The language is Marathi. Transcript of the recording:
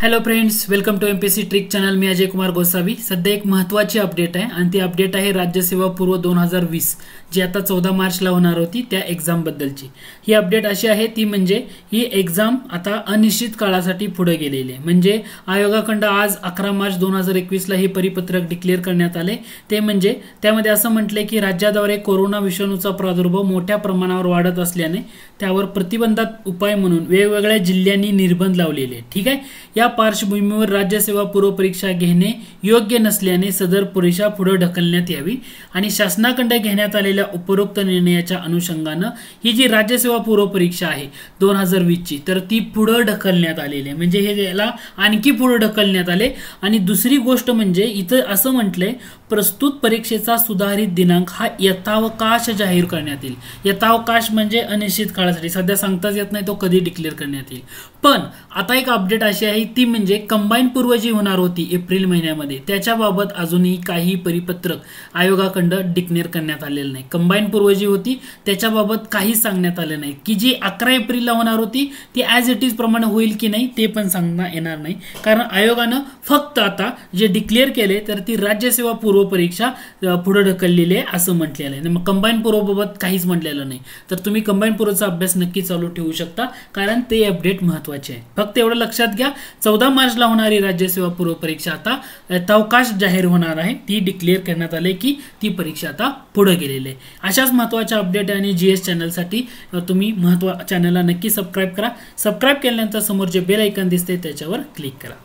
hello friends welcome to M P C trick channel मी अजय कुमार गोसावी सध्या एक महत्त्वाची अपडेट आहे आणि ती अपडेट आहे राज्यसेवा पूर्व दोन हजार वीस जी आता चौदा मार्चला होणार होती त्या एक्झामबद्दलची ही अपडेट अशी आहे ती म्हणजे ही एक्झाम आता अनिश्चित काळासाठी पुढे गेलेली आहे म्हणजे आयोगाखंड आज अकरा मार्च दोन हजार एकवीसला हे परिपत्रक डिक्लेअर करण्यात आले ते म्हणजे त्यामध्ये असं म्हटलंय की राज्याद्वारे कोरोना विषाणूचा प्रादुर्भाव मोठ्या प्रमाणावर वाढत असल्याने त्यावर प्रतिबंधात उपाय म्हणून वेगवेगळ्या जिल्ह्यांनी निर्बंध लावलेले ठीक आहे या या पार्श्वभूमीवर राज्यसेवा पूर्वपरीक्षा घेणे योग्य नसल्याने सदर परीक्षा पुढे ढकलण्यात यावी आणि शासनाकडे घेण्यात आलेल्या उपरोक्त निर्णयाच्या अनुषंगानं ही जी राज्यसेवा पूर्वपरीक्षा आहे दोन हजार वीसची तर ती पुढे ढकलण्यात आलेली आहे म्हणजे हे याला आणखी पुढे ढकलण्यात आले आणि दुसरी गोष्ट म्हणजे इथं असं म्हटलंय प्रस्तुत परीक्षेचा सुधारित दिनांक हा यथावकाश जाहीर करण्यात येईल यथावकाश म्हणजे अनिश्चित काळासाठी सध्या सांगताच येत नाही तो कधी डिक्लेअर करण्यात येईल पण आता एक अपडेट अशी आहे ती म्हणजे कंबाईन पूर्व जी होणार होती एप्रिल महिन्यामध्ये त्याच्याबाबत अजूनही काही परिपत्रक आयोगाकडं डिक्लेअर करण्यात आलेलं नाही कंबाईन पूर्व जी होती त्याच्याबाबत काहीच सांगण्यात आलं नाही की जी अकरा एप्रिलला होणार होती ती ॲज इट इज प्रमाणे होईल की नाही ते पण सांगता येणार नाही कारण आयोगानं फक्त आता जे डिक्लेअर केले तर ती राज्यसेवा पूर्व परीक्षा पुढे ढकललेली आहे असं म्हटलेलं आहे मग कंबाईन पूर्वबाबत काहीच म्हटलेलं नाही तर तुम्ही कंबाईन पूर्वचा अभ्यास नक्की चालू ठेवू शकता कारण ते अपडेट महत्वाचे आहे फक्त एवढं लक्षात घ्या चौदा मार्चला होणारी राज्यसेवा पूर्व परीक्षा आता तवकाश जाहीर होणार आहे ती डिक्लेअर करण्यात आली की ती परीक्षा आता पुढे गेलेली आहे अशाच महत्त्वाच्या अपडेट आणि जी एस चॅनलसाठी तुम्ही महत्त्वा चॅनलला नक्की सबस्क्राईब करा सबस्क्राईब केल्यानंतर समोर जे बेल ऐकन दिसते त्याच्यावर क्लिक करा